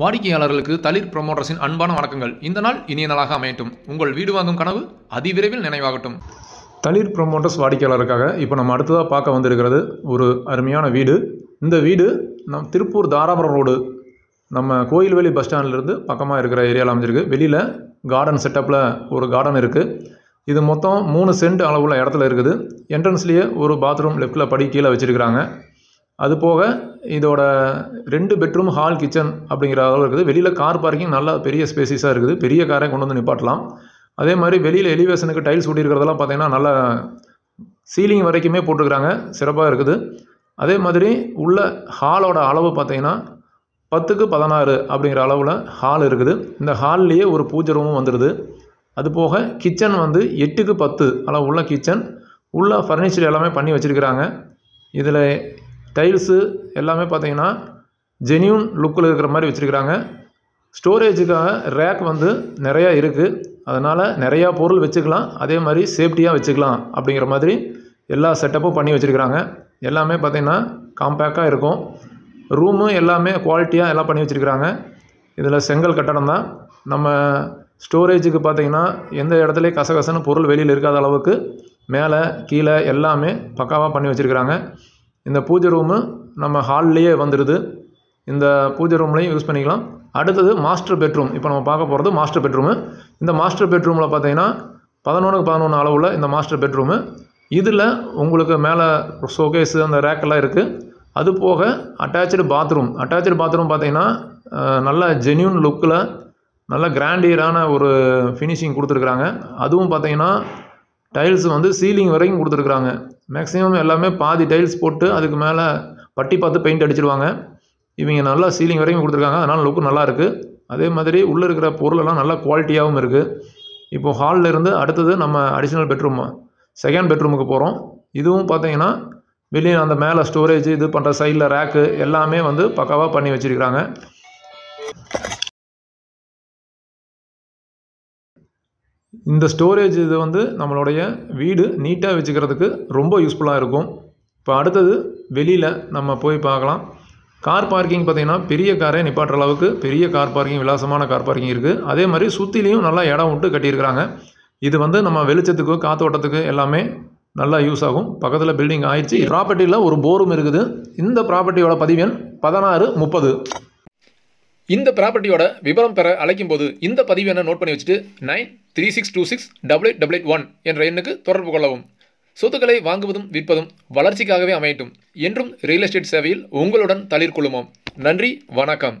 வாடிக்கையாளர்களுக்கு தளிர் ப்ரொமோட்டர்ஸின் அன்பான வணக்கங்கள் இந்த நாள் இனிய நாளாக அமையட்டும் உங்கள் வீடு வாங்கும் கனவு அதிவிரைவில் நினைவாகட்டும் தளிர் ப்ரொமோட்டர்ஸ் வாடிக்கையாளருக்காக இப்போ நம்ம அடுத்ததாக பார்க்க வந்திருக்கிறது ஒரு அருமையான வீடு இந்த வீடு நம் திருப்பூர் தாராபுரம் ரோடு நம்ம கோயில்வெளி பஸ் ஸ்டாண்ட்லேருந்து பக்கமாக இருக்கிற ஏரியாவில் அமைஞ்சிருக்கு வெளியில் கார்டன் செட்டப்பில் ஒரு கார்டன் இருக்குது இது மொத்தம் மூணு சென்ட் அளவுள்ள இடத்துல இருக்குது என்ட்ரன்ஸ்லேயே ஒரு பாத்ரூம் லெஃப்ட்டில் படி கீழே வச்சுருக்கிறாங்க அது போக இதோட ரெண்டு பெட்ரூம் ஹால் கிச்சன் அப்படிங்கிற அளவு இருக்குது வெளியில் கார் பார்க்கிங் நல்லா பெரிய ஸ்பேசிஸாக இருக்குது பெரிய காரை கொண்டு வந்து நிப்பாட்டலாம் அதே மாதிரி வெளியில் எலிவேஷனுக்கு டைல்ஸ் இருக்கிறதெல்லாம் பார்த்தீங்கன்னா நல்லா சீலிங் வரைக்குமே போட்டிருக்கிறாங்க சிறப்பாக இருக்குது அதே மாதிரி உள்ள ஹாலோட அளவு பார்த்திங்கன்னா பத்துக்கு பதினாறு அப்படிங்கிற அளவில் ஹால் இருக்குது இந்த ஹால்லேயே ஒரு பூஜை ரூமும் வந்துடுது அது போக கிச்சன் வந்து எட்டுக்கு பத்து அளவு உள்ள கிச்சன் உள்ள ஃபர்னிச்சர் எல்லாமே பண்ணி வச்சுருக்கிறாங்க இதில் டைல்ஸு எல்லாமே பார்த்தீங்கன்னா ஜெனியூன் லுக்கில் இருக்கிற மாதிரி வச்சுருக்கிறாங்க ஸ்டோரேஜுக்காக ரேக் வந்து நிறையா இருக்குது அதனால் நிறையா பொருள் வச்சுக்கலாம் அதே மாதிரி சேஃப்டியாக வச்சுக்கலாம் அப்படிங்கிற மாதிரி எல்லா செட்டப்பும் பண்ணி வச்சுருக்கிறாங்க எல்லாமே பார்த்திங்கன்னா காம்பேக்டாக இருக்கும் ரூமு எல்லாமே குவாலிட்டியாக எல்லாம் பண்ணி வச்சுருக்கிறாங்க இதில் செங்கல் கட்டடம் தான் நம்ம ஸ்டோரேஜுக்கு பார்த்திங்கன்னா எந்த இடத்துலையும் கசகசன்னு பொருள் வெளியில் இருக்காத அளவுக்கு மேலே கீழே எல்லாமே பக்காவாக பண்ணி வச்சுருக்கிறாங்க இந்த பூஜை ரூமு நம்ம ஹால்லேயே வந்துடுது இந்த பூஜை ரூம்லையும் யூஸ் பண்ணிக்கலாம் அடுத்தது மாஸ்டர் பெட்ரூம் இப்போ நம்ம பார்க்க போகிறது மாஸ்டர் பெட்ரூமு இந்த மாஸ்டர் பெட்ரூமில் பார்த்தீங்கன்னா பதினொன்றுக்கு பதினொன்று அளவில் இந்த மாஸ்டர் பெட்ரூமு இதில் உங்களுக்கு மேலே ஷோகேஸு அந்த ரேக்கெல்லாம் இருக்குது அது போக அட்டாச்சு பாத்ரூம் அட்டாச்சு பாத்ரூம் பார்த்திங்கன்னா நல்ல ஜென்யூன் லுக்கில் நல்ல கிராண்டியரான ஒரு ஃபினிஷிங் கொடுத்துருக்குறாங்க அதுவும் பார்த்திங்கன்னா டைல்ஸ் வந்து சீலிங் வரைக்கும் கொடுத்துருக்குறாங்க மேக்ஸிமம் எல்லாமே பாதி டைல்ஸ் போட்டு அதுக்கு மேலே பட்டி பார்த்து பெயிண்ட் அடிச்சிருவாங்க இவங்க நல்லா சீலிங் வரைக்கும் கொடுத்துருக்காங்க அதனால் லுக்கு நல்லாயிருக்கு அதே மாதிரி உள்ளே இருக்கிற பொருளெல்லாம் நல்லா குவாலிட்டியாகவும் இருக்குது இப்போது ஹாலில் இருந்து அடுத்தது நம்ம அடிஷ்னல் பெட்ரூம் செகண்ட் பெட்ரூமுக்கு போகிறோம் இதுவும் பார்த்தீங்கன்னா வெளியே அந்த மேலே ஸ்டோரேஜ் இது பண்ணுற சைடில் ரேக்கு எல்லாமே வந்து பக்காவாக பண்ணி வச்சுருக்கிறாங்க இந்த ஸ்டோரேஜ் இது வந்து நம்மளுடைய வீடு நீட்டாக வச்சுக்கிறதுக்கு ரொம்ப யூஸ்ஃபுல்லாக இருக்கும் இப்போ அடுத்தது வெளியில் நம்ம போய் பார்க்கலாம் கார் பார்க்கிங் பார்த்திங்கன்னா பெரிய காரே நிப்பாட்டுற அளவுக்கு பெரிய கார் பார்க்கிங் விலாசமான கார் பார்க்கிங் இருக்குது அதே மாதிரி சுற்றிலையும் நல்லா இடம் விட்டு கட்டியிருக்கிறாங்க இது வந்து நம்ம வெளிச்சத்துக்கு காற்றோட்டத்துக்கு எல்லாமே நல்லா யூஸ் ஆகும் பக்கத்தில் பில்டிங் ஆயிடுச்சு ப்ராப்பர்ட்டியில் ஒரு போரும் இருக்குது இந்த ப்ராப்பர்ட்டியோட பதிவு எண் பதினாறு முப்பது இந்த ப்ராப்பர்ட்டியோட விவரம் பெற அழைக்கும் போது இந்த பதிவு என்ன நோட் பண்ணி வச்சுட்டு nine three six two six double eight double eight one என்ற எண்ணுக்கு தொடர்பு கொள்ளவும் சொத்துக்களை வாங்குவதும் விற்பதும் வளர்ச்சிக்காகவே அமையட்டும் என்றும் ரியல் எஸ்டேட் சேவையில் உங்களுடன் கொள்ளுமோம் நன்றி வணக்கம்